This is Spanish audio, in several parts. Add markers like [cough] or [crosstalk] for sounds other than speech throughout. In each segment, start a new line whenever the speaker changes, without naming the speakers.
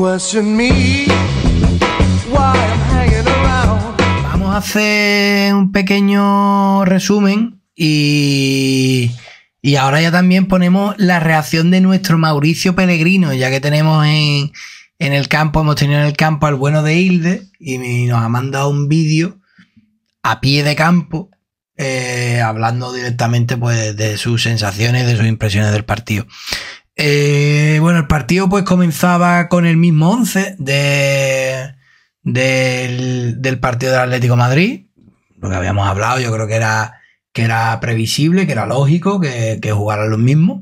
Vamos a hacer un pequeño resumen y, ahora ya también ponemos la reacción de nuestro Mauricio Pellegrino, ya que tenemos en, el campo, hemos tenido en el campo al bueno de Hilde y nos ha mandado un vídeo a pie de campo eh, hablando directamente pues, de sus sensaciones, de sus impresiones del partido. Eh, bueno, el partido pues comenzaba con el mismo once del, partido del Atlético Madrid. Lo que habíamos hablado, yo creo que era, que era previsible, que era lógico, que, jugaran los mismos.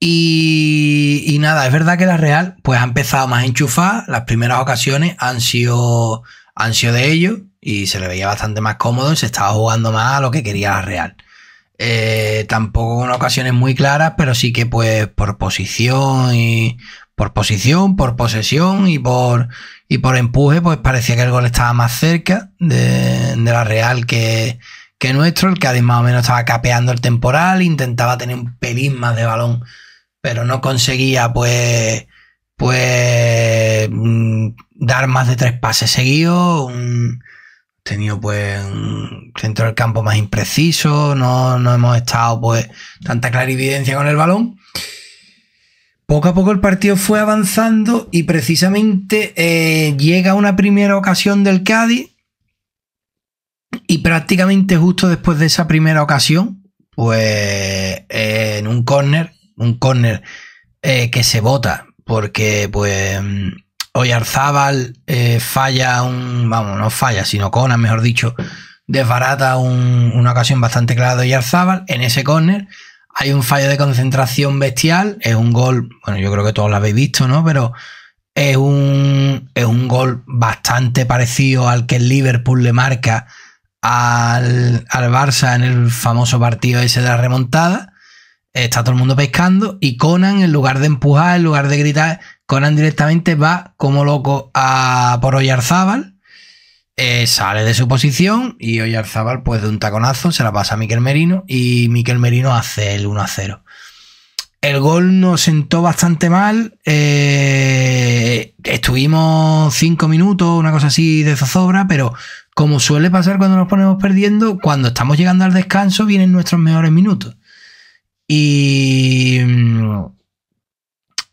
Y, nada, es verdad que la Real pues ha empezado más enchufar. Las primeras ocasiones han sido, han sido de ellos y se le veía bastante más cómodo y se estaba jugando más a lo que quería la Real. Eh, tampoco en ocasiones muy claras, pero sí que pues por posición y por posición, por posesión y por y por empuje, pues parecía que el gol estaba más cerca de, la Real que, que nuestro, el que además más o menos estaba capeando el temporal, intentaba tener un pelín más de balón, pero no conseguía pues pues mm, dar más de tres pases seguidos, tenido pues un centro del campo más impreciso, no, no hemos estado pues tanta clarividencia con el balón. Poco a poco el partido fue avanzando y precisamente eh, llega una primera ocasión del Cádiz y prácticamente justo después de esa primera ocasión, pues eh, en un córner, un córner eh, que se bota porque pues Oyarzábal eh, falla un. Vamos, no falla, sino Conan, mejor dicho, desbarata una ocasión bastante clara de Arzabal. en ese córner. Hay un fallo de concentración bestial. Es un gol, bueno, yo creo que todos lo habéis visto, ¿no? Pero es un, es un gol bastante parecido al que el Liverpool le marca al, al Barça en el famoso partido ese de la remontada está todo el mundo pescando y Conan en lugar de empujar, en lugar de gritar, Conan directamente va como loco a por Oyarzábal. Eh, sale de su posición y Oyarzábal, pues de un taconazo, se la pasa a Miquel Merino y Miquel Merino hace el 1 a 0. El gol nos sentó bastante mal. Eh, estuvimos 5 minutos, una cosa así de zozobra, pero como suele pasar cuando nos ponemos perdiendo, cuando estamos llegando al descanso vienen nuestros mejores minutos. Y. Mm,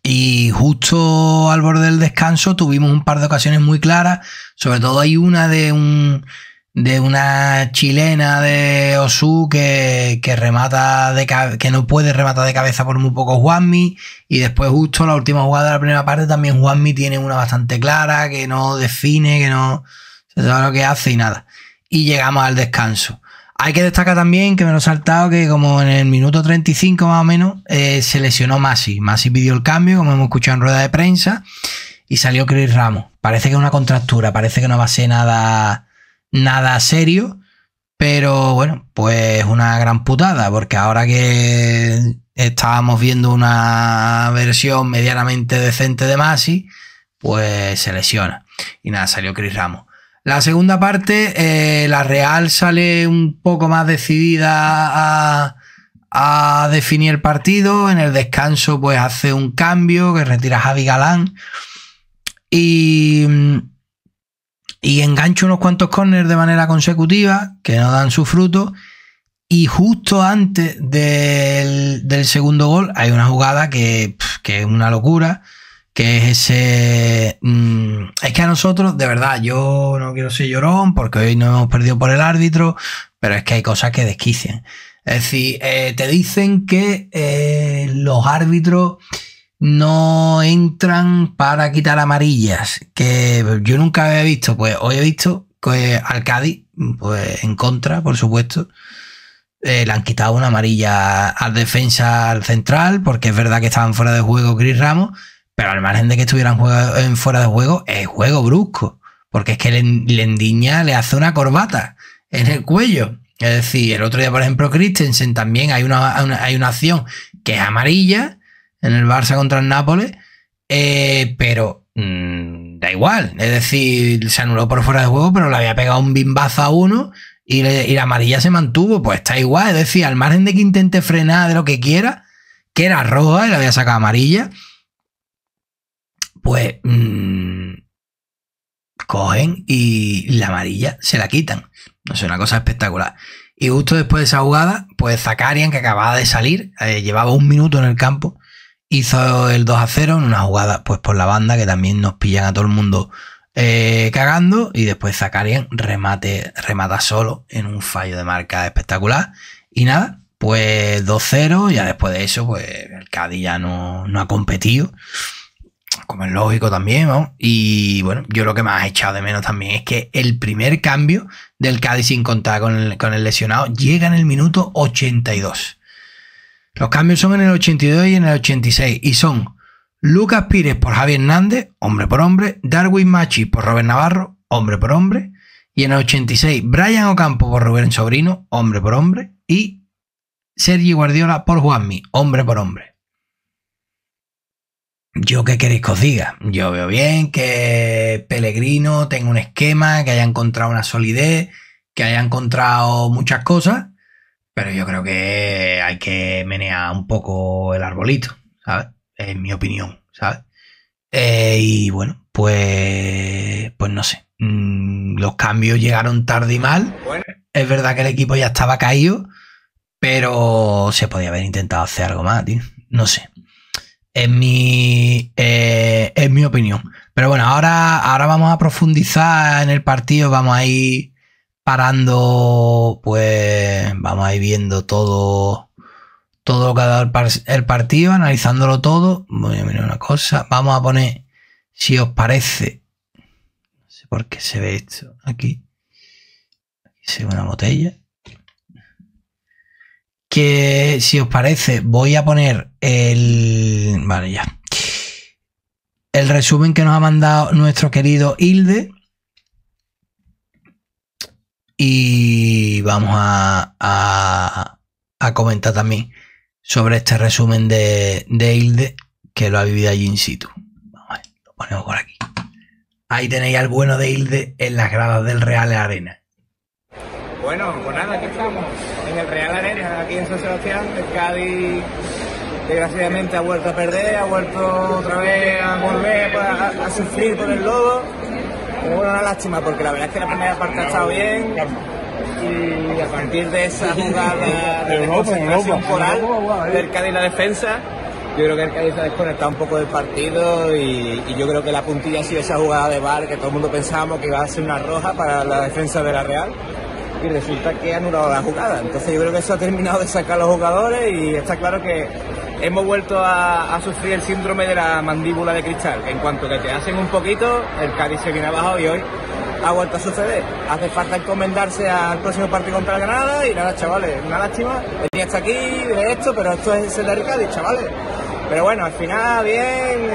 y justo al borde del descanso tuvimos un par de ocasiones muy claras. Sobre todo hay una de un de una chilena de Osu que, que remata de que no puede rematar de cabeza por muy poco Juanmi. Y después, justo la última jugada de la primera parte, también Juanmi tiene una bastante clara, que no define, que no se sabe lo que hace y nada. Y llegamos al descanso. Hay que destacar también que me lo he saltado que como en el minuto 35 más o menos eh, se lesionó Masi. Masi pidió el cambio, como hemos escuchado en rueda de prensa, y salió Chris Ramos. Parece que es una contractura, parece que no va a ser nada, nada serio, pero bueno, pues una gran putada, porque ahora que estábamos viendo una versión medianamente decente de Masi, pues se lesiona. Y nada, salió Chris Ramos. La segunda parte, eh, la Real sale un poco más decidida a, definir el partido. En el descanso, pues hace un cambio que retira a Javi Galán. Y, y engancha unos cuantos corners de manera consecutiva, que no dan su fruto. Y justo antes del, segundo gol hay una jugada que, que es una locura que es ese... Mm, es que a nosotros, de verdad, yo no quiero ser llorón porque hoy no hemos perdido por el árbitro, pero es que hay cosas que desquician. Es decir, eh, te dicen que eh, los árbitros no entran para quitar amarillas, que yo nunca había visto, pues hoy he visto que al pues en contra, por supuesto, eh, le han quitado una amarilla al defensa central, porque es verdad que estaban fuera de juego Chris Ramos, pero al margen de que estuvieran fuera de juego, es juego brusco. Porque es que Lendiña le hace una corbata en el cuello. Es decir, el otro día, por ejemplo, Christensen también hay una, hay una acción que es amarilla en el Barça contra el Nápoles, eh, pero mm, da igual. Es decir, se anuló por fuera de juego, pero le había pegado un bimbazo a uno y, y la amarilla se mantuvo. Pues está igual. Es decir, al margen de que intente frenar de lo que quiera, que era roja y la había sacado amarilla, pues mm, cogen y la amarilla se la quitan. No sé, una cosa espectacular. Y justo después de esa jugada, pues Zakarian, que acababa de salir, eh, llevaba un minuto en el campo, hizo el 2 a 0 en una jugada pues por la banda que también nos pillan a todo el mundo eh, cagando y después Zakarian remate, remata solo en un fallo de marca espectacular y nada, pues 2-0 ya después de eso pues el Cádiz ya no, no ha competido como es lógico también, Y bueno, yo lo que más he echado de menos también es que el primer cambio del Cádiz sin contar con el, lesionado llega en el minuto 82. Los cambios son en el 82 y en el 86 y son Lucas Pires por Javier Hernández, hombre por hombre, Darwin Machi por Robert Navarro, hombre por hombre, y en el 86 Brian Ocampo por Rubén Sobrino, hombre por hombre, y Sergi Guardiola por Juanmi, hombre por hombre. Yo qué queréis que os diga. Yo veo bien que Pellegrino tenga un esquema, que haya encontrado una solidez, que haya encontrado muchas cosas, pero yo creo que hay que menear un poco el arbolito, ¿sabes? En mi opinión, ¿sabes? Eh, y bueno, pues, pues no sé. Mm, los cambios llegaron tarde y mal. Es verdad que el equipo ya estaba caído, pero se podía haber intentado hacer algo más, No sé en mi, eh, en mi opinión. Pero bueno, ahora, ahora vamos a profundizar en el partido, vamos a ir parando, pues vamos a ir viendo todo, todo lo que ha dado el, partido, analizándolo todo. Voy a mirar una cosa, vamos a poner, si os parece, no sé por qué se ve esto aquí, aquí se ve una botella. Que si os parece, voy a poner el. Vale, ya. El resumen que nos ha mandado nuestro querido Hilde. Y vamos a, a, comentar también sobre este resumen de, de Hilde que lo ha vivido allí in situ. Vamos a ponemos por aquí. Ahí tenéis al bueno de Hilde en las gradas del Real Arena.
Bueno, pues nada, aquí estamos, en el Real Arena, aquí en San Sebastián, el Cádiz desgraciadamente ha vuelto a perder, ha vuelto otra vez a volver pues, a, sufrir por el lodo. es una lástima porque la verdad es que la primera parte ha estado bien y a partir de esa jugada [laughs] de concentración coral del Cádiz la defensa, yo creo que el se ha desconectado un poco del partido y, yo creo que la puntilla ha sido esa jugada de bar que todo el mundo pensábamos que iba a ser una roja para la defensa de la Real y resulta que ha anulado la jugada. Entonces yo creo que eso ha terminado de sacar a los jugadores y está claro que hemos vuelto a, sufrir el síndrome de la mandíbula de cristal. En cuanto que te hacen un poquito, el Cádiz se viene abajo y hoy ha vuelto a suceder. Hace falta encomendarse al próximo partido contra el Granada y nada, chavales, una lástima. día está aquí de esto, pero esto es el de Cádiz, chavales. Pero bueno, al final bien,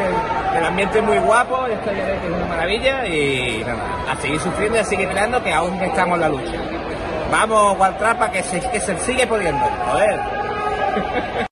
el, ambiente es muy guapo, esto es una maravilla y nada, a seguir sufriendo y a seguir creando que aún estamos en la lucha. Vamos, Gualtrapa, que se, que se sigue
pudiendo. Joder. [laughs]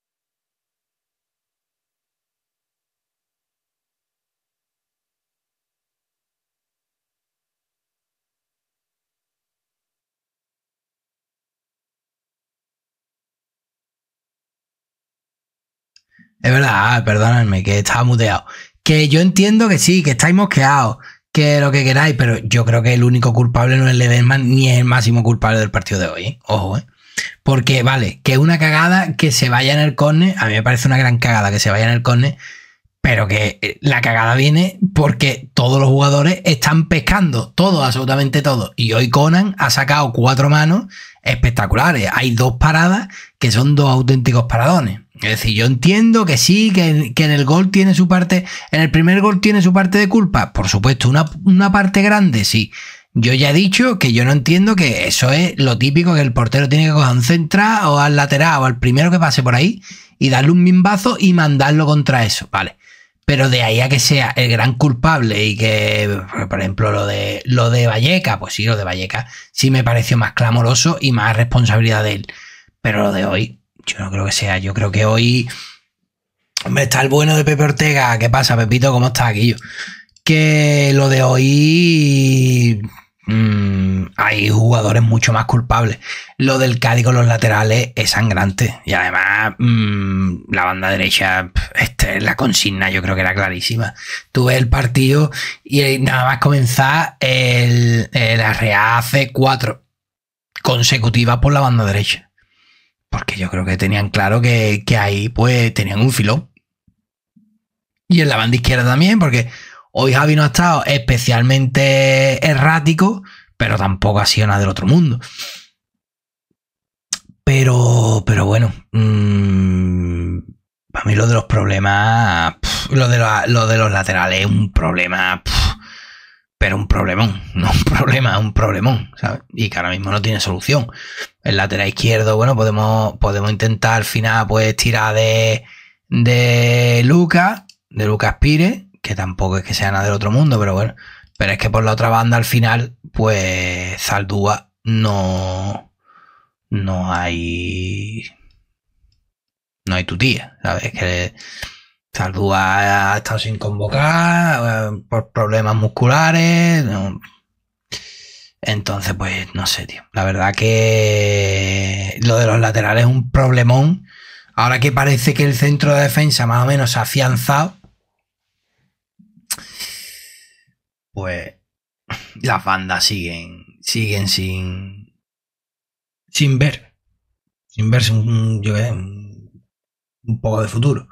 Es verdad, ah, perdónenme, que estaba muteado. Que yo entiendo que sí, que estáis mosqueados, que lo que queráis, pero yo creo que el único culpable no es Ledesma ni es el máximo culpable del partido de hoy. ¿eh? Ojo, ¿eh? Porque, vale, que una cagada que se vaya en el córner, a mí me parece una gran cagada que se vaya en el córner, pero que eh, la cagada viene porque todos los jugadores están pescando, todo, absolutamente todo. Y hoy Conan ha sacado cuatro manos espectaculares. Hay dos paradas que son dos auténticos paradones. Es decir, yo entiendo que sí, que, en el gol tiene su parte, en el primer gol tiene su parte de culpa, por supuesto, una, parte grande, sí. Yo ya he dicho que yo no entiendo que eso es lo típico que el portero tiene que coger central o al lateral o al primero que pase por ahí y darle un mimbazo y mandarlo contra eso, ¿vale? Pero de ahí a que sea el gran culpable y que, por ejemplo, lo de, lo de Valleca, pues sí, lo de Valleca sí me pareció más clamoroso y más responsabilidad de él. Pero lo de hoy, yo no creo que sea. Yo creo que hoy, hombre, está el bueno de Pepe Ortega. ¿Qué pasa, Pepito? ¿Cómo está aquello? Que lo de hoy Mm, hay jugadores mucho más culpables. Lo del Cádiz con los laterales es sangrante. Y además, mm, la banda derecha, este, la consigna yo creo que era clarísima. Tuve el partido y eh, nada más comenzar, el, el 4 hace cuatro por la banda derecha. Porque yo creo que tenían claro que, que ahí pues tenían un filón. Y en la banda izquierda también, porque Hoy Javi no ha estado especialmente errático, pero tampoco ha sido nada del otro mundo. Pero, pero bueno, mm, para mí lo de los problemas, lo, de los laterales es un problema, pero un problemón, [laughs] no un problema, un problemón, ¿sabes? Y que ahora mismo no tiene solución. El lateral izquierdo, bueno, podemos, podemos intentar al final, pues tirar de, de Lucas, de Lucas Pires, que tampoco es que sea nada del otro mundo, pero bueno. Pero es que por la otra banda al final, pues Zaldúa no, no hay, no hay tu tía, ¿sabes? que Zaldúa ha estado sin convocar eh, por problemas musculares. Entonces, pues no sé, tío. La verdad que lo de los laterales es un problemón. Ahora que parece que el centro de defensa más o menos se ha afianzado, pues las bandas siguen, siguen sin, sin ver, sin verse un, poco de futuro.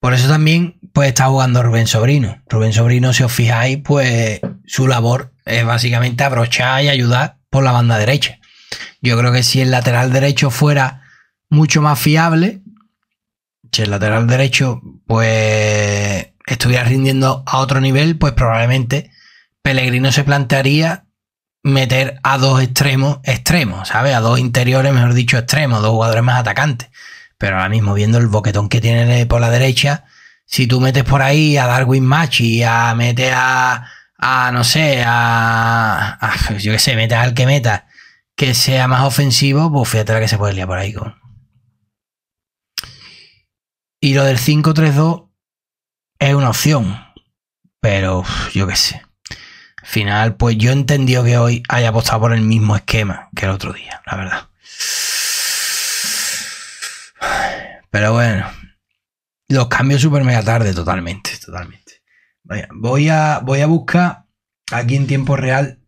Por eso también pues está jugando Rubén Sobrino. Rubén Sobrino, si os fijáis, pues su labor es básicamente abrochar y ayudar por la banda derecha. Yo creo que si el lateral derecho fuera mucho más fiable, si el lateral derecho pues estuviera rindiendo a otro nivel, pues probablemente Pellegrino se plantearía meter a dos extremos, extremos, ¿sabes? A dos interiores, mejor dicho, extremos, dos jugadores más atacantes. Pero ahora mismo, viendo el boquetón que tiene por la derecha, si tú metes por ahí a Darwin Machi, a mete a, a no sé, a, yo qué sé, metes al que meta que sea más ofensivo, pues fíjate la que se puede liar por ahí con. Y lo del 5-3-2 es una opción, pero yo qué sé final, pues yo entendió que hoy haya apostado por el mismo esquema que el otro día, la verdad. Pero bueno, los cambios super mega tarde, totalmente, totalmente. voy a, voy a buscar aquí en tiempo real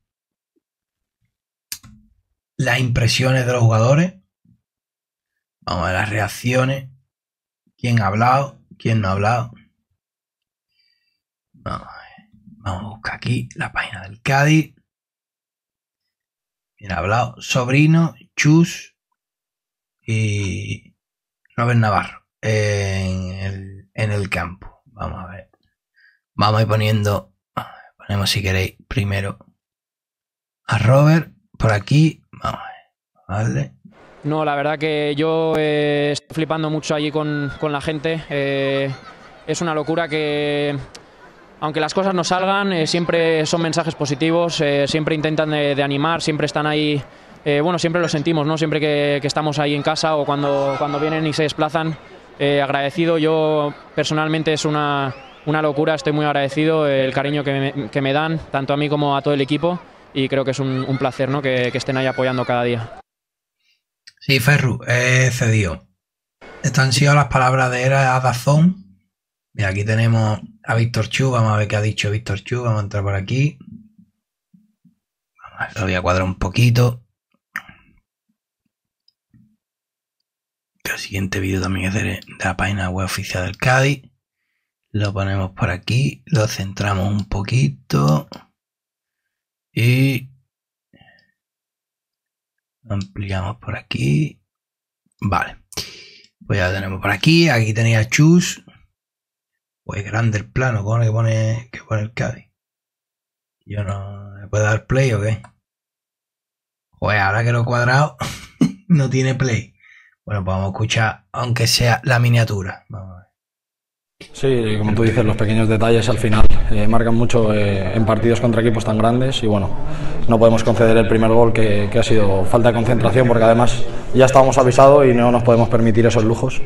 las impresiones de los jugadores. Vamos a ver las reacciones. ¿Quién ha hablado? ¿Quién no ha hablado? Vamos. Vamos a buscar aquí la página del Cádiz. Bien hablado. Sobrino, Chus y Robert Navarro en el, campo. Vamos a ver. Vamos a ir poniendo. Ponemos si queréis primero a Robert por aquí. Vamos a ver. Vale.
No, la verdad que yo eh, estoy flipando mucho allí con, la gente. Eh, es una locura que aunque las cosas no salgan, eh, siempre son mensajes positivos, eh, siempre intentan de, animar, siempre están ahí. Eh, bueno, siempre lo sentimos, ¿no? Siempre que, estamos ahí en casa o cuando, cuando vienen y se desplazan. agradecido, yo personalmente es una, una locura, estoy muy agradecido el cariño que me, que me, dan, tanto a mí como a todo el equipo, y creo que es un, placer ¿no? que, estén ahí apoyando cada día. Sí, Ferru,
he cedido. Estas sido las palabras de Era Adazón. Y aquí tenemos a Víctor Chu. Vamos a ver qué ha dicho Víctor Chu. Vamos a entrar por aquí. Lo voy a cuadrar un poquito. El siguiente vídeo también es de la página web oficial del Cádiz. Lo ponemos por aquí. Lo centramos un poquito. Y ampliamos por aquí. Vale. Pues ya lo tenemos por aquí. Aquí tenía a Chus. Pues grande el plano ¿cómo que pone, que pone el Cádiz.
Yo no.
¿Me puedo dar play o qué? Pues ahora que lo he cuadrado, [laughs] no tiene play. Bueno, pues vamos a escuchar, aunque sea la miniatura. Vamos.
Sí, como tú dices, los pequeños detalles al final eh, marcan mucho eh, en partidos contra equipos tan grandes y bueno, no podemos conceder el primer gol que, ha sido falta de concentración porque además ya estábamos avisados y no nos podemos permitir esos lujos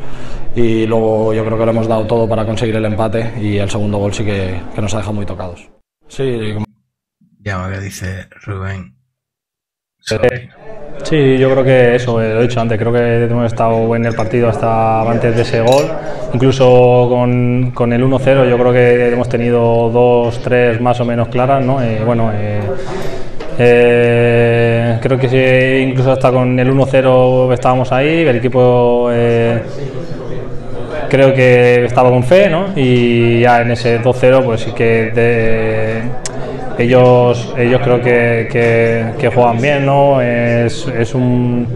y luego yo creo que lo hemos dado todo para conseguir el empate y el segundo gol sí que, nos ha dejado muy tocados.
Sí, como... Ya me dice Rubén,
Sí, yo creo que eso, eh, lo he dicho antes, creo que hemos estado en el partido hasta antes de ese gol. Incluso con, el 1-0 yo creo que hemos tenido dos, tres más o menos claras, ¿no? Eh, bueno, eh, creo que sí, incluso hasta con el 1-0 estábamos ahí, el equipo creo que estaba con fe, ¿no? Y ya en ese 2-0 pues sí que... De, ellos, ellos creo que, juegan bien, ¿no? Es, un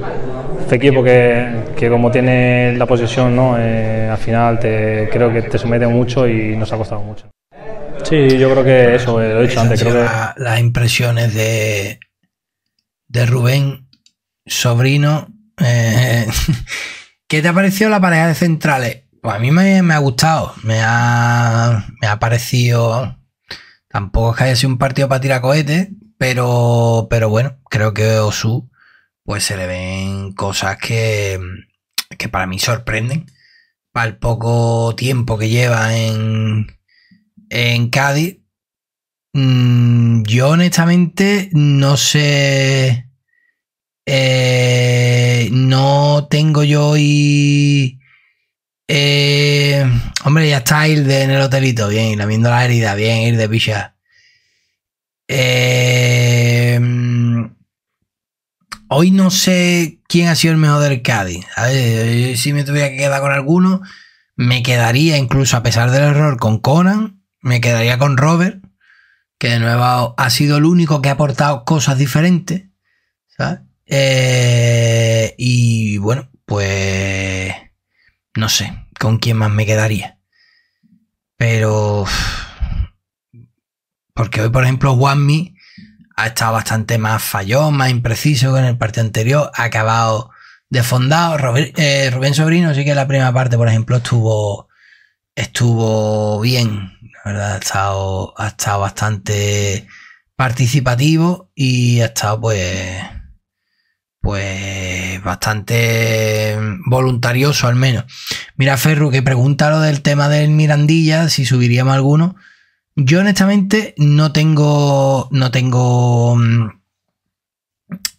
este equipo que, como tiene la posesión, ¿no? Eh, al final te, creo que te somete mucho y nos ha costado mucho. Sí, yo creo que eso, eh, lo he dicho antes.
Las impresiones de, de Rubén, sobrino. Eh, [laughs] ¿Qué te ha parecido la pareja de centrales? Pues a mí me, ha gustado, me ha, me ha parecido Tampoco es que haya sido un partido para tirar cohetes, pero, pero bueno, creo que Osu pues se le ven cosas que, para mí sorprenden. Para el poco tiempo que lleva en, en Cádiz, mm, yo honestamente no sé. Eh, no tengo yo y eh, hombre, ya está ir en el hotelito, bien, ir lamiendo la herida, bien, ir de picha. Eh, mm, hoy no sé quién ha sido el mejor del Cádiz. Eh, si me tuviera que quedar con alguno, me quedaría, incluso a pesar del error, con Conan, me quedaría con Robert, que de nuevo ha sido el único que ha aportado cosas diferentes. y bueno, pues no sé con quién más me quedaría. Pero... Porque hoy, por ejemplo, Wanmi ha estado bastante más fallón, más impreciso que en el partido anterior. Ha acabado desfondado. Eh, Rubén Sobrino sí que la primera parte, por ejemplo, estuvo, estuvo bien. La verdad, ha estado, ha estado bastante participativo y ha estado pues pues bastante voluntarioso al menos. Mira, Ferru, que pregunta lo del tema del Mirandilla, si subiríamos alguno. Yo honestamente no tengo, no tengo mm,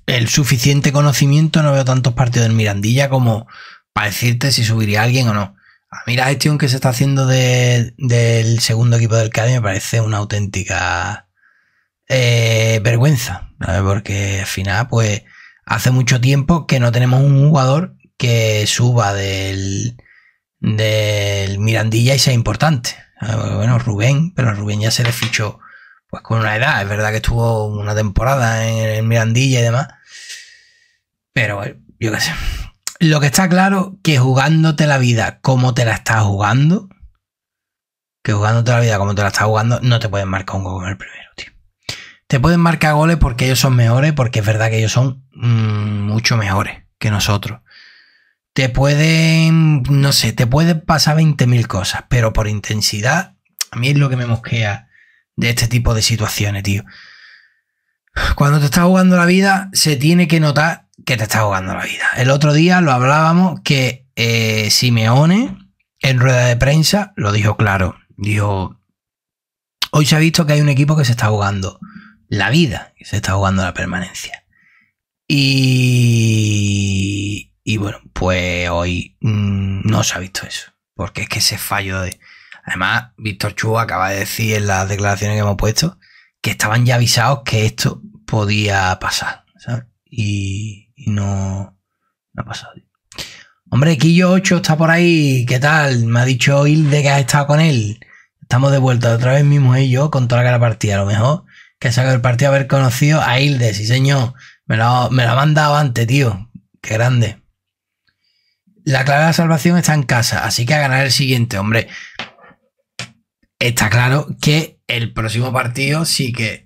el suficiente conocimiento, no veo tantos partidos del Mirandilla como para decirte si subiría alguien o no. A mí la gestión que se está haciendo del segundo equipo del Cádiz me parece una auténtica eh, vergüenza, porque al final pues hace mucho tiempo que no tenemos un jugador que suba del, del Mirandilla y sea importante. Ah, bueno, Rubén, pero Rubén ya se le fichó pues con una edad. Es verdad que estuvo una temporada en el Mirandilla y demás. Pero yo qué sé. Lo que está claro que jugándote la vida como te la estás jugando, que jugándote la vida como te la estás jugando, no te pueden marcar un gol con el primero, tío. Te pueden marcar goles porque ellos son mejores, porque es verdad que ellos son mm, mucho mejores que nosotros. Te pueden, no sé, te pueden pasar 20.000 cosas, pero por intensidad, a mí es lo que me mosquea de este tipo de situaciones, tío. Cuando te estás jugando la vida, se tiene que notar que te está jugando la vida. El otro día lo hablábamos que eh, Simeone, en rueda de prensa, lo dijo claro. Dijo, hoy se ha visto que hay un equipo que se está jugando la vida, que se está jugando la permanencia. Y, y bueno, pues hoy mm, no se ha visto eso, porque es que ese fallo de... Además, Víctor Chu acaba de decir en las declaraciones que hemos puesto que estaban ya avisados que esto podía pasar, Y, no, ha pasado. Hombre, Quillo 8 está por ahí, ¿qué tal? Me ha dicho Hilde que ha estado con él. Estamos de vuelta otra vez mismo y yo con toda la cara partida, a lo mejor que saca el partido haber conocido a Hilde, sí señor. Me la, me la mandado antes, tío. Qué grande. La clave de salvación está en casa, así que a ganar el siguiente, hombre. Está claro que el próximo partido sí que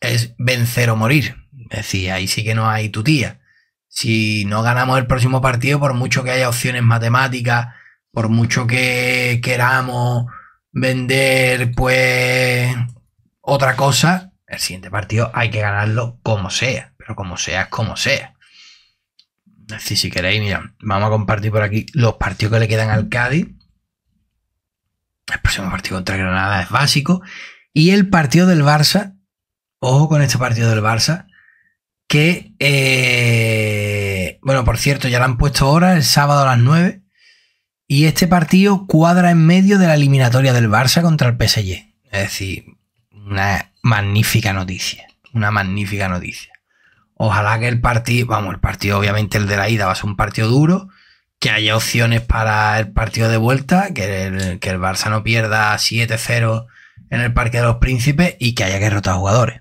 es vencer o morir. Es decir, ahí sí que no hay tu tía. Si no ganamos el próximo partido, por mucho que haya opciones matemáticas, por mucho que queramos vender, pues, otra cosa, el siguiente partido hay que ganarlo como sea, pero como sea es como sea. Es decir, si queréis, mira, vamos a compartir por aquí los partidos que le quedan al Cádiz. El próximo partido contra Granada es básico. Y el partido del Barça, ojo con este partido del Barça, que, eh, bueno, por cierto, ya lo han puesto ahora, el sábado a las 9. Y este partido cuadra en medio de la eliminatoria del Barça contra el PSG. Es decir, una magnífica noticia. Una magnífica noticia. Ojalá que el partido, vamos, el partido obviamente el de la ida va a ser un partido duro, que haya opciones para el partido de vuelta, que el, que el Barça no pierda 7-0 en el Parque de los Príncipes y que haya que rotar jugadores.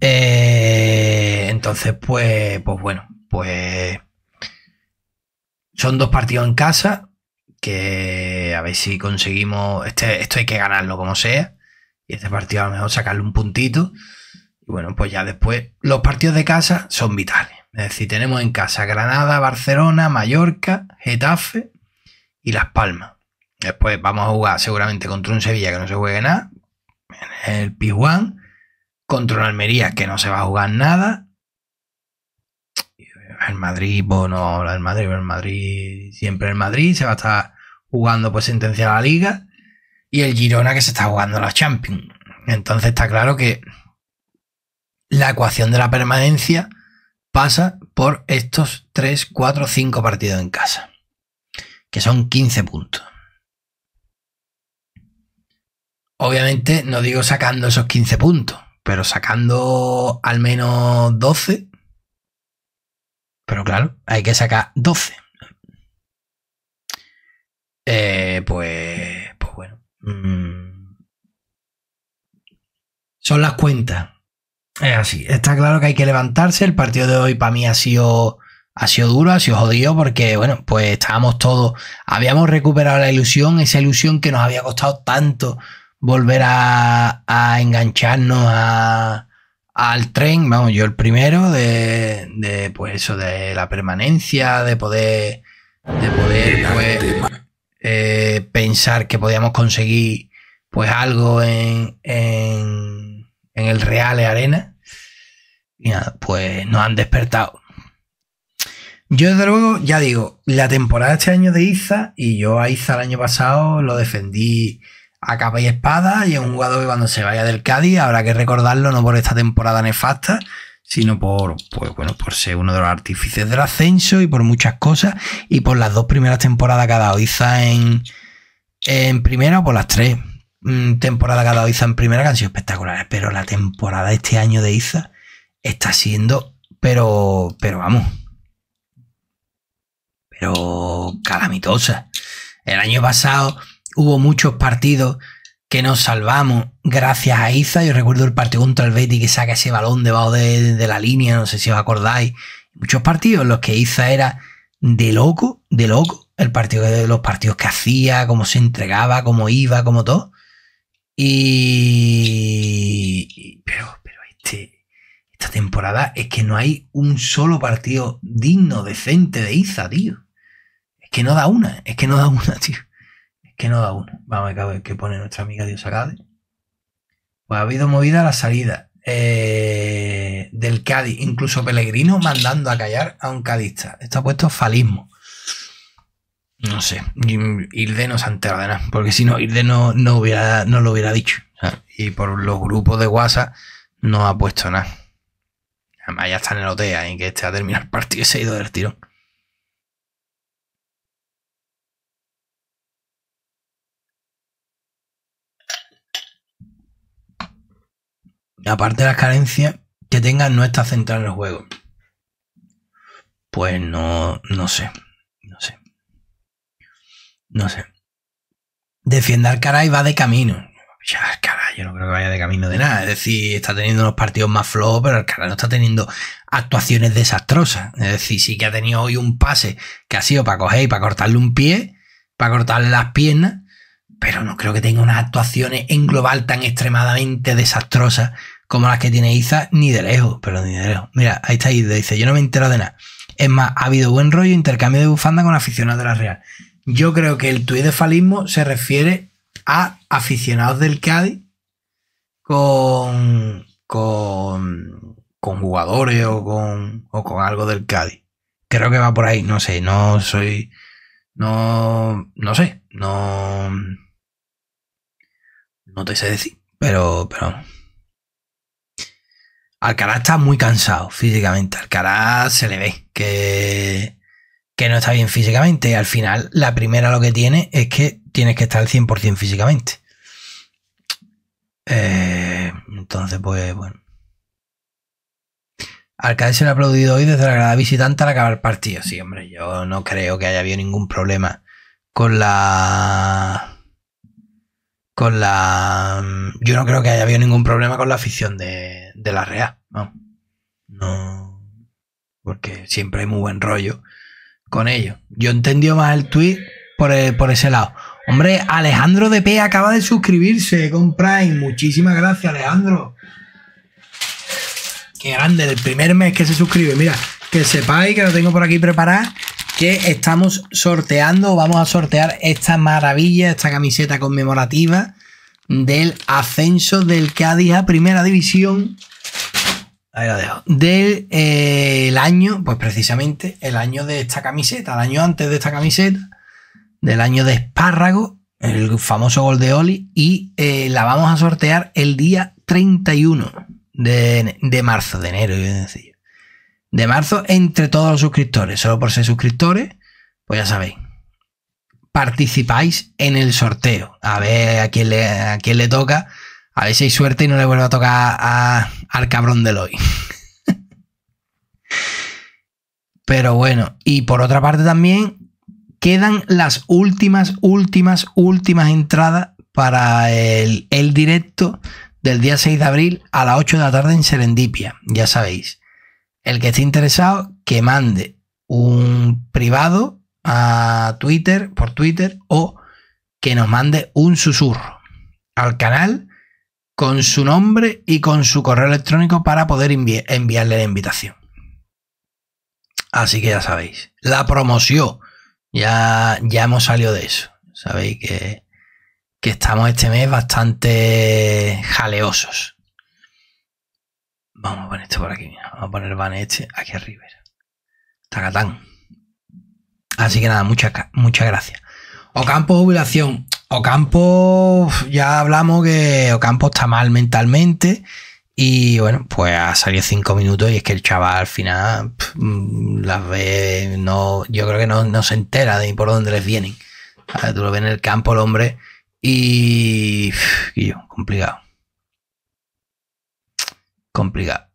Eh, entonces, pues, pues bueno, pues son dos partidos en casa que a ver si conseguimos, este, esto hay que ganarlo como sea este partido a lo mejor sacarle un puntito. Y bueno, pues ya después los partidos de casa son vitales. Es decir, tenemos en casa Granada, Barcelona, Mallorca, Getafe y Las Palmas. Después vamos a jugar seguramente contra un Sevilla que no se juegue nada. el Pijuan Contra un Almería que no se va a jugar nada. El Madrid, bueno, pues el Madrid, el Madrid, siempre el Madrid se va a estar jugando pues sentencia a la liga y el Girona que se está jugando la Champions. Entonces está claro que la ecuación de la permanencia pasa por estos 3, 4, 5 partidos en casa, que son 15 puntos. Obviamente no digo sacando esos 15 puntos, pero sacando al menos 12. Pero claro, hay que sacar 12. Eh, pues Mm. son las cuentas. Es así. Está claro que hay que levantarse. El partido de hoy para mí ha sido, ha sido duro, ha sido jodido porque, bueno, pues estábamos todos, habíamos recuperado la ilusión, esa ilusión que nos había costado tanto volver a, engancharnos al tren. Vamos, yo el primero de, de, pues eso, de la permanencia, de poder, de poder, eh, pensar que podíamos conseguir pues algo en, en, el Real de Arena. Y pues nos han despertado. Yo desde luego, ya digo, la temporada este año de Iza, y yo a Iza el año pasado lo defendí a capa y espada, y es un jugador que cuando se vaya del Cádiz habrá que recordarlo no por esta temporada nefasta, sino por, pues bueno, por ser uno de los artífices del ascenso y por muchas cosas, y por las dos primeras temporadas que ha dado Iza en, primera o por las tres mm, temporadas que ha dado Iza en primera, que han sido espectaculares, pero la temporada de este año de Iza está siendo, pero, pero vamos, pero calamitosa. El año pasado hubo muchos partidos que nos salvamos gracias a Iza. Yo recuerdo el partido contra el Betty que saca ese balón debajo de, la línea, no sé si os acordáis. Muchos partidos en los que Iza era de loco, de loco. El partido de los partidos que hacía, cómo se entregaba, cómo iba, cómo todo. Y. Pero, pero este, esta temporada es que no hay un solo partido digno, decente de Iza, tío. Es que no da una, es que no da una, tío que no da uno Vamos a ver qué pone nuestra amiga Diosa acá Pues ha habido movida la salida eh, del Cádiz, incluso Pellegrino mandando a callar a un cadista. ha puesto falismo. No sé, Irde no se entera de nada, porque si no, Irde no, no, hubiera, no lo hubiera dicho. Y por los grupos de WhatsApp no ha puesto nada. Además, ya está en el OTEA, en que este ha terminado el partido y se ha ido del tirón. aparte de las carencias que tenga, no está centrado en el juego. Pues no, no sé. No sé. No sé. Defienda al caray va de camino. Ya, caray, yo no creo que vaya de camino de nada. Es decir, está teniendo unos partidos más flojos, pero el caray no está teniendo actuaciones desastrosas. Es decir, sí que ha tenido hoy un pase que ha sido para coger y para cortarle un pie, para cortarle las piernas, pero no creo que tenga unas actuaciones en global tan extremadamente desastrosas como las que tiene Iza, ni de lejos, pero ni de lejos. Mira, ahí está Iza, dice, yo no me entero de nada. Es más, ha habido buen rollo intercambio de bufanda con aficionados de la Real. Yo creo que el tuit de Falismo se refiere a aficionados del Cádiz con, con, jugadores o con, o con algo del Cádiz. Creo que va por ahí, no sé, no soy... No, no sé, no, no te sé decir, pero, pero Alcaraz está muy cansado físicamente. Alcaraz se le ve que, que no está bien físicamente. Al final, la primera lo que tiene es que tienes que estar al 100% físicamente. Eh, entonces, pues bueno. Alcaraz se le ha aplaudido hoy desde la grada visitante al acabar el partido. Sí, hombre, yo no creo que haya habido ningún problema con la. Con la. Yo no creo que haya habido ningún problema con la afición de, de la real. No. Porque siempre hay muy buen rollo con ellos. Yo entendí más el tweet eh, por, ese lado. Hombre, Alejandro de P acaba de suscribirse con Prime. Muchísimas gracias, Alejandro. Qué grande, el primer mes que se suscribe. Mira, que sepáis que lo tengo por aquí preparado. Que estamos sorteando, vamos a sortear esta maravilla, esta camiseta conmemorativa del ascenso del Cádiz a Primera División Ahí Del eh, año, pues precisamente el año de esta camiseta, el año antes de esta camiseta, del año de espárrago, el famoso gol de Oli, y eh, la vamos a sortear el día 31 de, marzo, de enero, yo De marzo entre todos los suscriptores, solo por ser suscriptores, pues ya sabéis. Participáis en el sorteo, a ver a quién le, a quién le toca a ver si hay suerte y no le vuelva a tocar a, al cabrón de hoy. [laughs] Pero bueno, y por otra parte también quedan las últimas, últimas, últimas entradas para el, el directo del día 6 de abril a las 8 de la tarde en Serendipia, ya sabéis. El que esté interesado, que mande un privado a Twitter, por Twitter, o que nos mande un susurro al canal con su nombre y con su correo electrónico para poder enviarle la invitación. Así que ya sabéis, la promoción, ya, ya hemos salido de eso. Sabéis que, estamos este mes bastante jaleosos. Vamos a poner esto por aquí, vamos a poner van este aquí arriba. Tacatán. Así que nada, muchas, muchas gracias. campo Jubilación, Ocampo, ya hablamos que Ocampo está mal mentalmente. Y bueno, pues ha salido cinco minutos y es que el chaval al final mm, las ve, no, yo creo que no, se entera de por dónde les vienen. tú lo ves en el campo el hombre y... y yo, complicado. Complicado.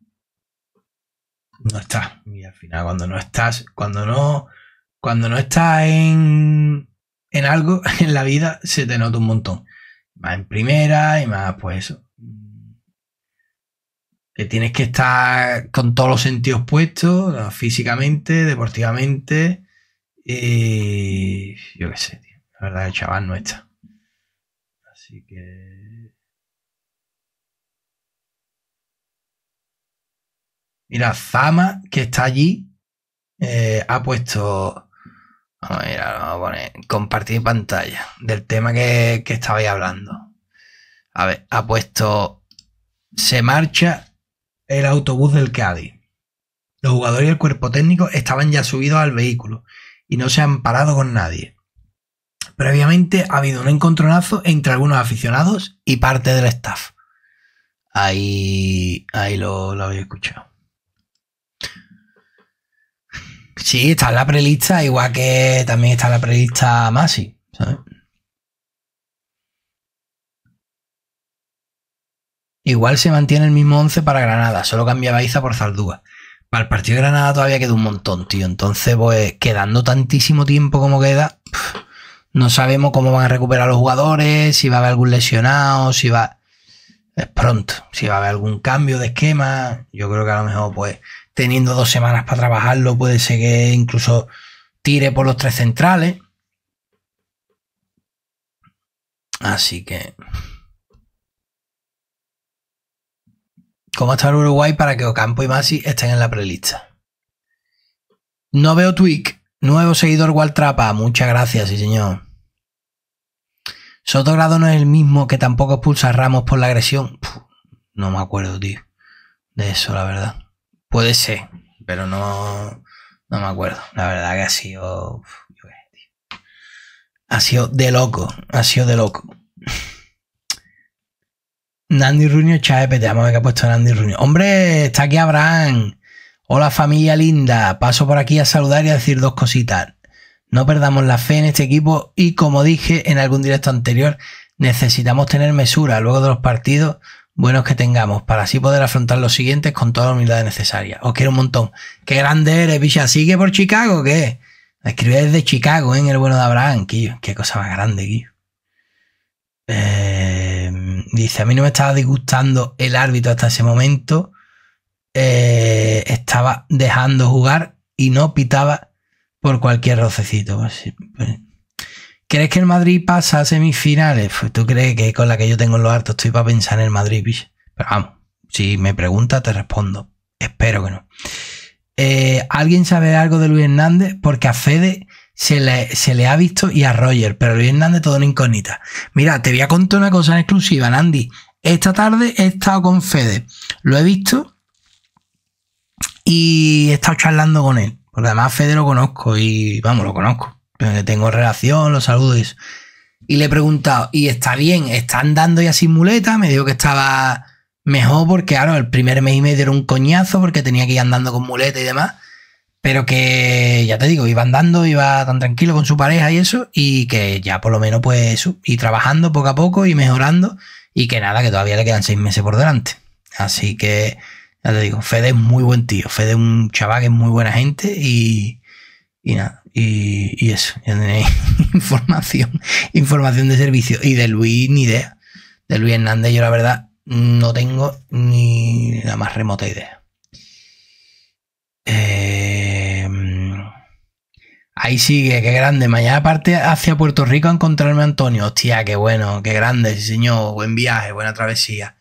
No está. Y al final cuando no estás, cuando no, cuando no estás en, en algo [laughs] en la vida se te nota un montón. Más en primera y más, pues eso. Que tienes que estar con todos los sentidos puestos, físicamente, deportivamente. Y yo qué sé, La verdad, el chaval no está. Así que. Mira, Zama, que está allí, eh, ha puesto Vamos a, compartir pantalla del tema que, estabais hablando. A ver, ha puesto se marcha el autobús del Cádiz. Los jugadores y el cuerpo técnico estaban ya subidos al vehículo y no se han parado con nadie. Previamente ha habido un encontronazo entre algunos aficionados y parte del staff. Ahí, ahí lo, lo habéis escuchado. Sí, está en la prelista, igual que también está en la prelista Masi, Igual se mantiene el mismo 11 para Granada, solo cambia Iza por Zaldúa. Para el partido de Granada todavía queda un montón, tío. Entonces, pues, quedando tantísimo tiempo como queda, no sabemos cómo van a recuperar los jugadores, si va a haber algún lesionado, si va. Es pronto, si va a haber algún cambio de esquema. Yo creo que a lo mejor, pues, teniendo dos semanas para trabajarlo, puede ser que incluso tire por los tres centrales. Así que... ¿Cómo está el Uruguay para que Ocampo y Masi estén en la prelista? No veo tweak... Nuevo seguidor Waltrapa. Muchas gracias, sí señor. Grado no es el mismo que tampoco expulsa a Ramos por la agresión. no me acuerdo, tío. De eso, la verdad. Puede ser, pero no, no me acuerdo. La verdad que ha sido. Ha sido de loco, ha sido de loco. Nandy Ruño vamos A ver qué ha puesto Nandy Ruño. Hombre, está aquí Abraham. Hola familia linda, paso por aquí a saludar y a decir dos cositas. No perdamos la fe en este equipo y como dije en algún directo anterior, necesitamos tener mesura luego de los partidos buenos que tengamos para así poder afrontar los siguientes con toda la humildad necesaria. Os quiero un montón. Qué grande eres, picha. ¿Sigue por Chicago? ¿Qué? La escribí desde Chicago, ¿eh? en el bueno de Abraham, Qué cosa más grande, eh, dice, a mí no me estaba disgustando el árbitro hasta ese momento. Eh, estaba dejando jugar y no pitaba por cualquier rocecito. Pues pues, ¿Crees que el Madrid pasa a semifinales? Pues tú crees que con la que yo tengo en los hartos estoy para pensar en el Madrid, Pero vamos, si me pregunta te respondo. Espero que no. Eh, ¿Alguien sabe algo de Luis Hernández? Porque a Fede se le, ha visto y a Roger, pero Luis Hernández todo una incógnita. Mira, te voy a contar una cosa en exclusiva, Nandi. Esta tarde he estado con Fede, lo he visto y he estado charlando con él. Porque además Fede lo conozco y vamos, lo conozco tengo relación, los saludos y eso. Y le he preguntado, ¿y está bien? ¿Está andando ya sin muleta? Me dijo que estaba mejor porque, claro, el primer mes y medio era un coñazo porque tenía que ir andando con muleta y demás. Pero que, ya te digo, iba andando, iba tan tranquilo con su pareja y eso. Y que ya por lo menos, pues, eso, y trabajando poco a poco y mejorando. Y que nada, que todavía le quedan seis meses por delante. Así que, ya te digo, Fede es muy buen tío. Fede es un chaval que es muy buena gente y, y nada, y, eso, ya [laughs] información, información de servicio. Y de Luis, ni idea. De Luis Hernández, yo la verdad no tengo ni la más remota idea. Eh, ahí sigue, qué grande. Mañana parte hacia Puerto Rico a encontrarme a Antonio. Hostia, qué bueno, qué grande, señor. Buen viaje, buena travesía.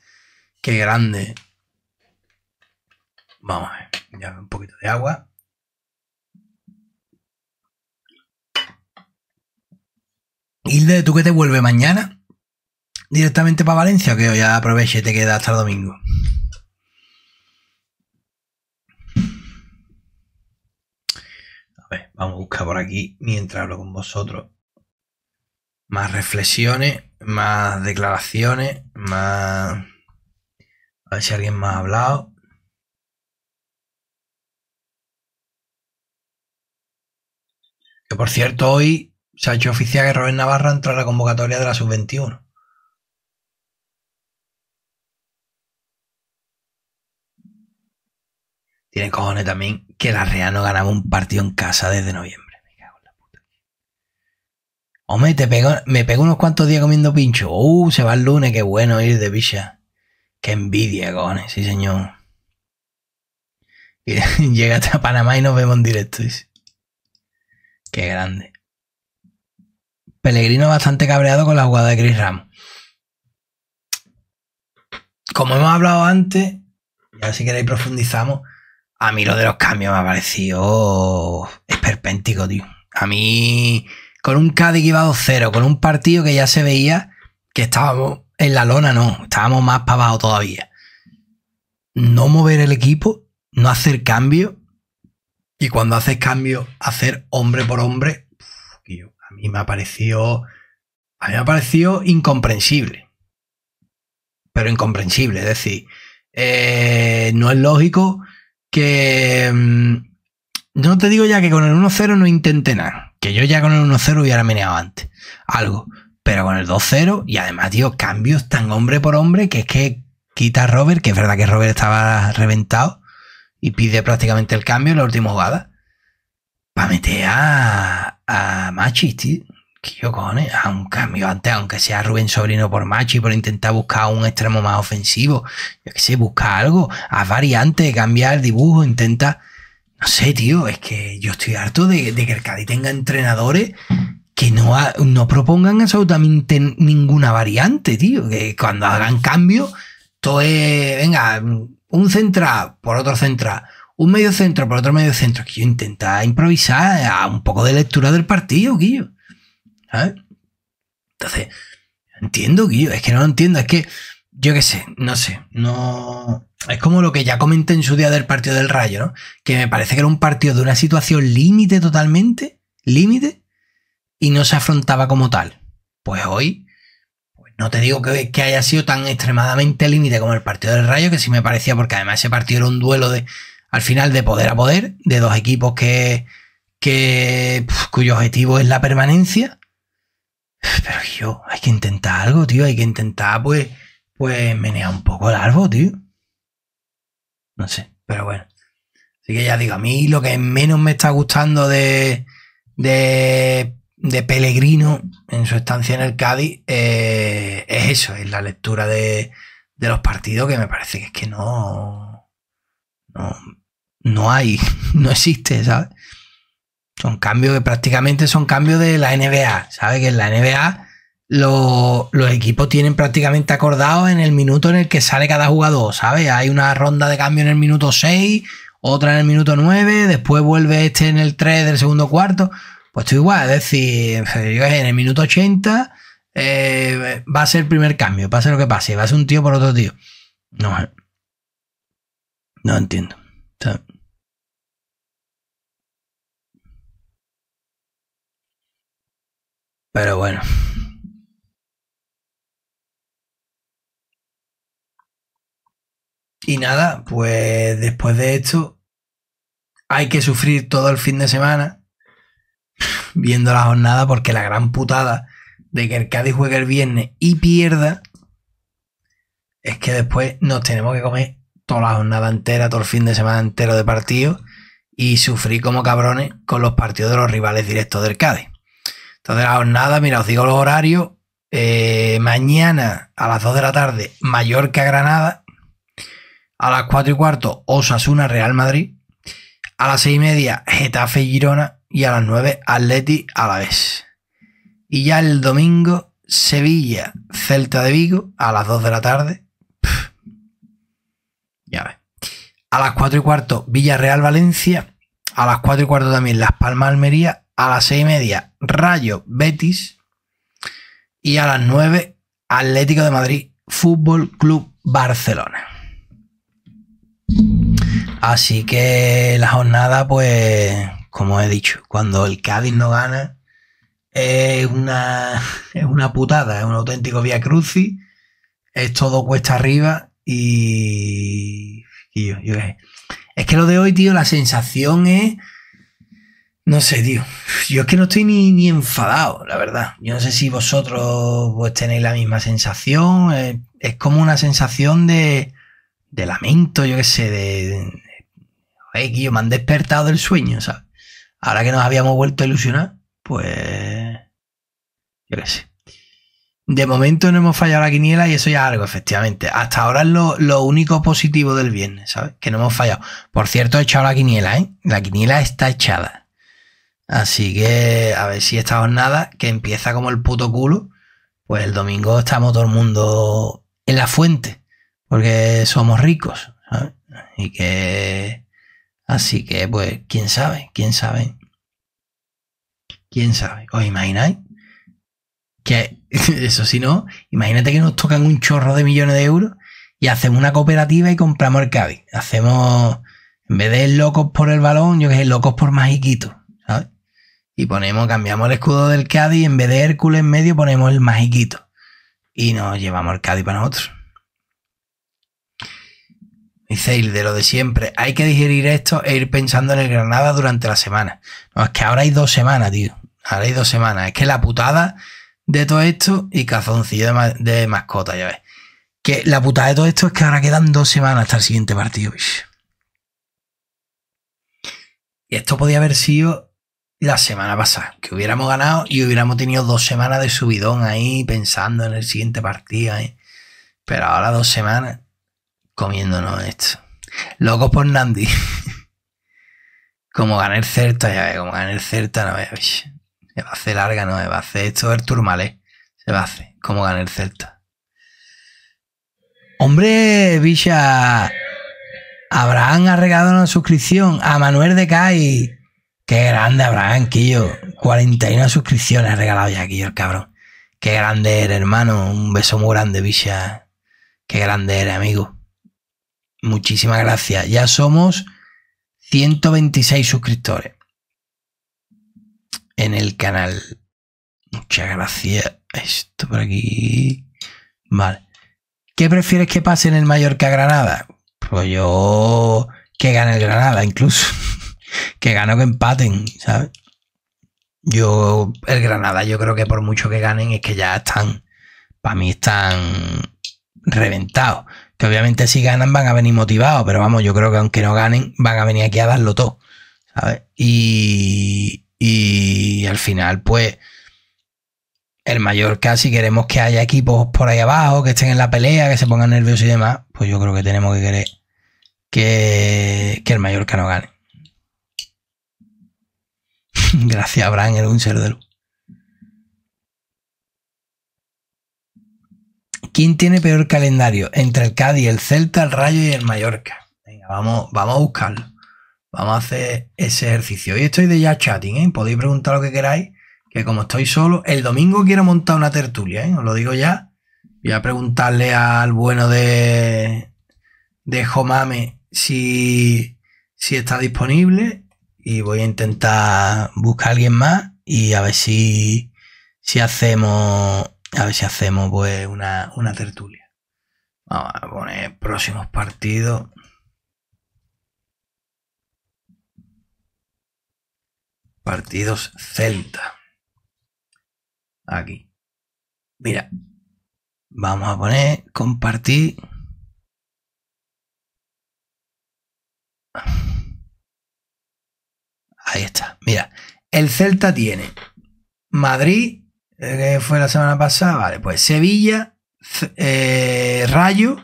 Qué grande. Vamos a ver, ya un poquito de agua. Hilde, ¿tú qué te vuelve mañana? ¿Directamente para Valencia o que ya aproveche y te queda hasta el domingo? A ver, vamos a buscar por aquí mientras hablo con vosotros. Más reflexiones, más declaraciones, más... A ver si alguien más ha hablado. Que por cierto, hoy se ha hecho oficial que Robert Navarro entra a la convocatoria de la Sub-21. Tiene cojones también que la Real no ganaba un partido en casa desde noviembre. Me cago en la puta. Hombre, te me pego unos cuantos días comiendo pincho. Uh, se va el lunes, qué bueno ir de villa. Qué envidia, cojones, sí señor. [laughs] Llega a Panamá y nos vemos en directo. Qué grande. Pelegrino bastante cabreado con la jugada de Chris Ramos. Como hemos hablado antes, y ver si queréis profundizamos, a mí lo de los cambios me ha parecido esperpéntico, tío. A mí, con un Cádiz que iba 2-0, con un partido que ya se veía que estábamos en la lona, no, estábamos más para abajo todavía. No mover el equipo, no hacer cambio, y cuando haces cambio, hacer hombre por hombre, y me pareció, a mí me parecido incomprensible. Pero incomprensible, es decir, eh, no es lógico que... Mm, no te digo ya que con el 1-0 no intenté nada, que yo ya con el 1-0 hubiera meneado antes, algo. Pero con el 2-0 y además, dio cambios tan hombre por hombre que es que quita a Robert, que es verdad que Robert estaba reventado y pide prácticamente el cambio en la última jugada para meter a, a yo a un cambio antes, aunque sea Rubén Sobrino por Machi, por intentar buscar un extremo más ofensivo, yo qué sé, busca algo, a variantes, cambiar el dibujo, intenta... No sé, tío, es que yo estoy harto de, que el Cádiz tenga entrenadores que no, no propongan absolutamente ninguna variante, tío. Que cuando hagan cambio, todo es, venga, un central por otro central, un medio centro por otro medio centro. Que yo improvisar eh, a un poco de lectura del partido, Guillo. Entonces, entiendo, Guillo. Es que no lo entiendo. Es que, yo qué sé, no sé. No. Es como lo que ya comenté en su día del partido del Rayo, ¿no? Que me parece que era un partido de una situación límite totalmente. Límite. Y no se afrontaba como tal. Pues hoy. Pues no te digo que, que haya sido tan extremadamente límite como el partido del Rayo, que sí me parecía, porque además ese partido era un duelo de, al final de poder a poder, de dos equipos que, que cuyo objetivo es la permanencia. Pero yo, hay que intentar algo, tío, hay que intentar, pues, pues menear un poco el árbol, tío. No sé, pero bueno. Así que ya digo, a mí lo que menos me está gustando de, de, de Pellegrino en su estancia en el Cádiz eh, es eso, es la lectura de, de los partidos que me parece que es que no, no, um, no hay, [laughs] no existe, ¿sabes? Son cambios que prácticamente son cambios de la NBA, ¿sabes? Que en la NBA los equipos tienen prácticamente acordados en el minuto en el que sale cada jugador, ¿sabes? Hay una ronda de cambio en el minuto 6, otra en el minuto 9, después vuelve este en el 3 del segundo cuarto. Pues tú igual, es decir, en el minuto 80 eh, va a ser el primer cambio, pase lo que pase, va a ser un tío por otro tío. No, no entiendo. pero bueno. Y nada, pues después de esto hay que sufrir todo el fin de semana [laughs] viendo la jornada porque la gran putada de que el Cádiz juegue el viernes y pierda es que después nos tenemos que comer toda la jornada entera, todo el fin de semana entero de partido y sufrí como cabrones con los partidos de los rivales directos del Cádiz. Entonces la jornada, mira, os digo los horarios, eh, mañana a las 2 de la tarde Mallorca-Granada, a las 4 y cuarto Osasuna-Real Madrid, a las 6 y media Getafe-Girona y a las 9 Atleti a la vez. Y ya el domingo Sevilla-Celta de Vigo a las 2 de la tarde, a las 4 y cuarto, Villarreal, Valencia. A las 4 y cuarto también, Las Palmas, Almería. A las 6 y media, Rayo, Betis. Y a las 9, Atlético de Madrid, Fútbol Club Barcelona. Así que la jornada, pues, como he dicho, cuando el Cádiz no gana, es una, [laughs] es una putada, es un auténtico Via Cruci es todo cuesta arriba y, yo, yo Es que lo de hoy, tío, la sensación es... No sé, tío. Yo es que no estoy ni, enfadado, la verdad. Yo no sé si vosotros pues, tenéis la misma sensación. Es, como una sensación de, de lamento, yo qué sé, de... me han despertado del sueño, ¿sabes? Ahora que nos habíamos vuelto a ilusionar, pues... Yo qué sé. De momento no hemos fallado la quiniela y eso ya es algo, efectivamente. Hasta ahora es lo, único positivo del viernes, ¿sabes? Que no hemos fallado. Por cierto, he echado la quiniela, ¿eh? La quiniela está echada. Así que a ver si esta nada. que empieza como el puto culo, pues el domingo estamos todo el mundo en la fuente, porque somos ricos, ¿sabes? Y que... Así que, pues, quién sabe, quién sabe. ¿Quién sabe? ¿Os imagináis? Que [laughs] eso si no, imagínate que nos tocan un chorro de millones de euros y hacemos una cooperativa y compramos el Cádiz. Hacemos, en vez de locos por el balón, yo que sé, locos por Magiquito, Y ponemos, cambiamos el escudo del Cádiz, y en vez de Hércules en medio ponemos el Magiquito. Y nos llevamos el Cádiz para nosotros. Dice, de lo de siempre, hay que digerir esto e ir pensando en el Granada durante la semana. No, es que ahora hay dos semanas, tío. Ahora hay dos semanas. Es que la putada de todo esto y cazoncillo de, mascota, ya ves. Que la putada de todo esto es que ahora quedan dos semanas hasta el siguiente partido. Y esto podía haber sido la semana pasada, que hubiéramos ganado y hubiéramos tenido dos semanas de subidón ahí pensando en el siguiente partido. ¿eh? Pero ahora dos semanas comiéndonos esto. Locos por Nandi. [laughs] como ganar Certa, ya ves, como ganar Certa, no ves... Se va a hacer larga, no, se va a hacer esto el turmalé. Se va a hacer. ¿Cómo gana el Celta? Hombre, Villa. Abraham ha regalado una suscripción a Manuel de Cai. Qué grande, Abraham, Quillo. 41 suscripciones ha regalado ya, Quillo, el cabrón. Qué grande eres, hermano. Un beso muy grande, Villa. Qué grande eres, amigo. Muchísimas gracias. Ya somos 126 suscriptores en el canal. Muchas gracias. Esto por aquí. Vale. ¿Qué prefieres que pase en el Mallorca Granada? Pues yo que gane el Granada incluso. [laughs] que gano que empaten, ¿sabes? Yo, el Granada, yo creo que por mucho que ganen es que ya están, para mí están reventados. Que obviamente si ganan van a venir motivados, pero vamos, yo creo que aunque no ganen van a venir aquí a darlo todo. ¿sabes? Y, y al final, pues, el Mallorca, si queremos que haya equipos por ahí abajo, que estén en la pelea, que se pongan nerviosos y demás, pues yo creo que tenemos que querer que, el Mallorca no gane. [laughs] Gracias, Bran, el un ser de luz. ¿Quién tiene peor calendario? Entre el Cádiz, el Celta, el Rayo y el Mallorca. Venga, vamos, vamos a buscarlo. Vamos a hacer ese ejercicio. Hoy estoy de ya chatting, ¿eh? Podéis preguntar lo que queráis, que como estoy solo, el domingo quiero montar una tertulia, ¿eh? Os lo digo ya. Voy a preguntarle al bueno de, de Jomame si, si está disponible y voy a intentar buscar a alguien más y a ver si, si hacemos a ver si hacemos pues una, una tertulia. Vamos a poner próximos partidos. Partidos Celta. Aquí. Mira. Vamos a poner compartir. Ahí está. Mira. El Celta tiene Madrid, eh, que fue la semana pasada. Vale, pues Sevilla, eh, Rayo,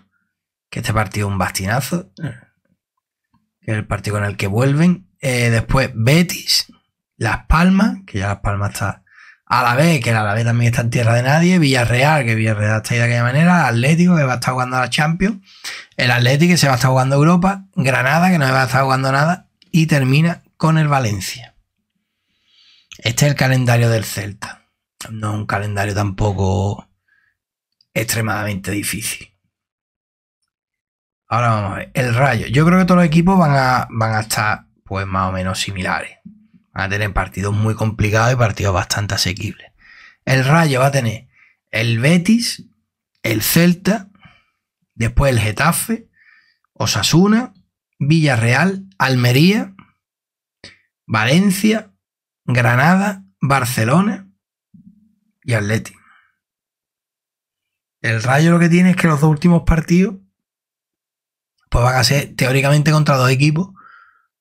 que este partido es un bastinazo. Que es el partido con el que vuelven. Eh, después Betis, las Palmas, que ya Las Palmas está a la vez, que a la vez también está en tierra de nadie, Villarreal, que Villarreal está ahí de aquella manera, Atlético, que va a estar jugando a la Champions, el Atlético, que se va a estar jugando Europa, Granada, que no va a estar jugando nada, y termina con el Valencia. Este es el calendario del Celta. No es un calendario tampoco extremadamente difícil. Ahora vamos a ver. El Rayo. Yo creo que todos los equipos van a, van a estar pues más o menos similares. Van a tener partidos muy complicados y partidos bastante asequibles. El Rayo va a tener el Betis, el Celta, después el Getafe, Osasuna, Villarreal, Almería, Valencia, Granada, Barcelona y Atleti. El Rayo lo que tiene es que los dos últimos partidos pues van a ser teóricamente contra dos equipos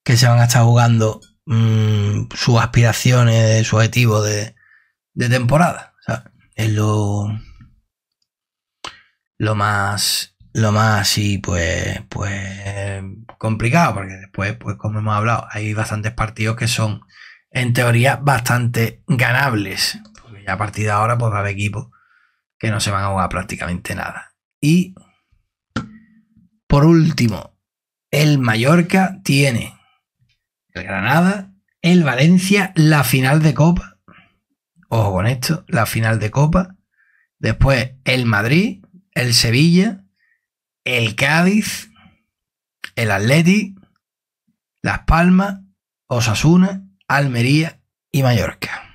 que se van a estar jugando Mm, sus aspiraciones, su objetivo de, temporada. es lo, lo más lo más pues pues complicado porque después pues como hemos hablado hay bastantes partidos que son en teoría bastante ganables ya a partir de ahora pues va a equipos que no se van a jugar prácticamente nada y por último el Mallorca tiene el Granada, el Valencia, la final de Copa. Ojo con esto, la final de Copa. Después el Madrid, el Sevilla, el Cádiz, el Atleti, Las Palmas, Osasuna, Almería y Mallorca.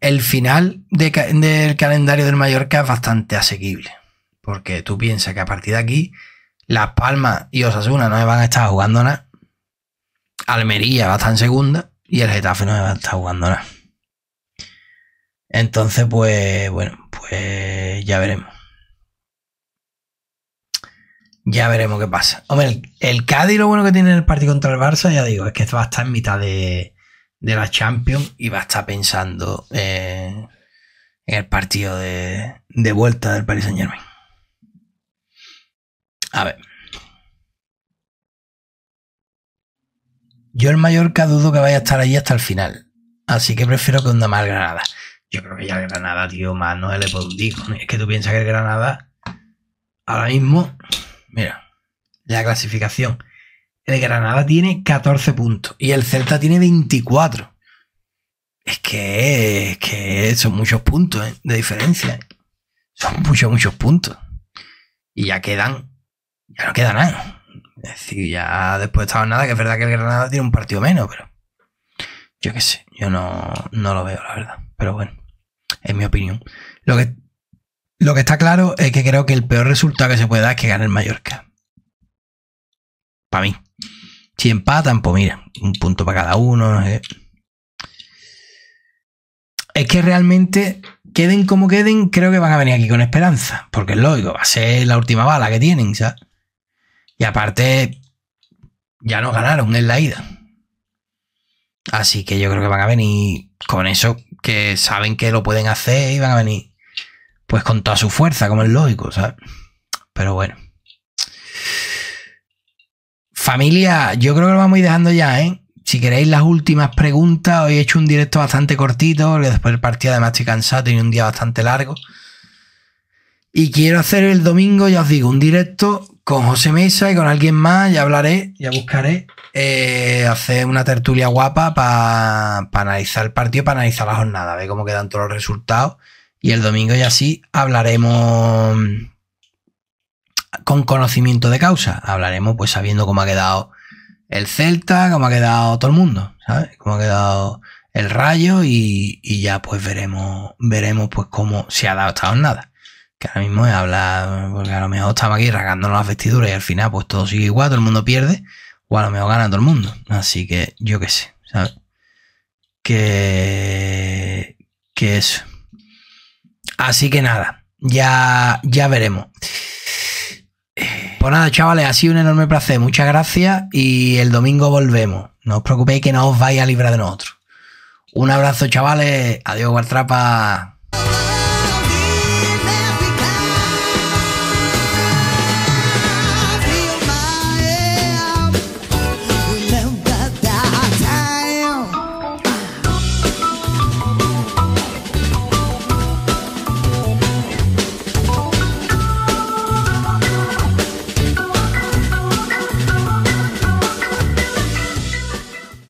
El final del calendario del Mallorca es bastante asequible, porque tú piensas que a partir de aquí Las Palmas y Osasuna no van a estar jugando nada Almería va a estar en segunda y el Getafe no va a estar jugando nada. Entonces, pues bueno, pues ya veremos. Ya veremos qué pasa. Hombre, el, Cádiz lo bueno que tiene el partido contra el Barça, ya digo, es que va a estar en mitad de, la Champions y va a estar pensando eh, en el partido de, de vuelta del Paris Saint Germain. A ver. Yo el Mallorca dudo que vaya a estar allí hasta el final. Así que prefiero que onda más Granada. Yo creo que ya Granada, tío, más no se le puede Es que tú piensas que el Granada, ahora mismo, mira, la clasificación. El Granada tiene 14 puntos y el Celta tiene 24. Es que, que son muchos puntos ¿eh? de diferencia. ¿eh? Son muchos, muchos puntos. Y ya quedan, ya no quedan nada. Es decir, ya después de esta nada, que es verdad que el Granada tiene un partido menos, pero yo qué sé, yo no, lo veo, la verdad. Pero bueno, es mi opinión. Lo que, lo que está claro es que creo que el peor resultado que se puede dar es que gane el Mallorca. Para mí. Si empatan, pues mira, un punto para cada uno, Es que realmente, queden como queden, creo que van a venir aquí con esperanza. Porque es lógico, va a ser la última bala que tienen, ¿sabes? Y aparte, ya no ganaron en la ida. Así que yo creo que van a venir con eso, que saben que lo pueden hacer y van a venir pues con toda su fuerza, como es lógico, ¿sabes? Pero bueno. Familia, yo creo que lo vamos a ir dejando ya, ¿eh? Si queréis las últimas preguntas, hoy he hecho un directo bastante cortito, porque después del partido además estoy cansado, y un día bastante largo. Y quiero hacer el domingo, ya os digo, un directo con José Mesa y con alguien más, ya hablaré, ya buscaré, eh, hacer una tertulia guapa para analizar el partido, para analizar la jornada, ver cómo quedan todos los resultados. Y el domingo ya sí hablaremos con conocimiento de causa, hablaremos pues sabiendo cómo ha quedado el Celta, cómo ha quedado todo el mundo, ¿sabes? Cómo ha quedado el Rayo y, ya pues veremos, veremos pues cómo se ha dado esta jornada que ahora mismo he hablado, porque a lo mejor estamos aquí rasgándonos las vestiduras y al final pues todo sigue igual, todo el mundo pierde, o a lo mejor gana todo el mundo. Así que yo qué sé, ¿sabes? Que, que eso. Así que nada, ya, ya veremos. Pues nada, chavales, ha sido un enorme placer. Muchas gracias y el domingo volvemos. No os preocupéis que no os vais a librar de nosotros. Un abrazo, chavales. Adiós, Guartrapa.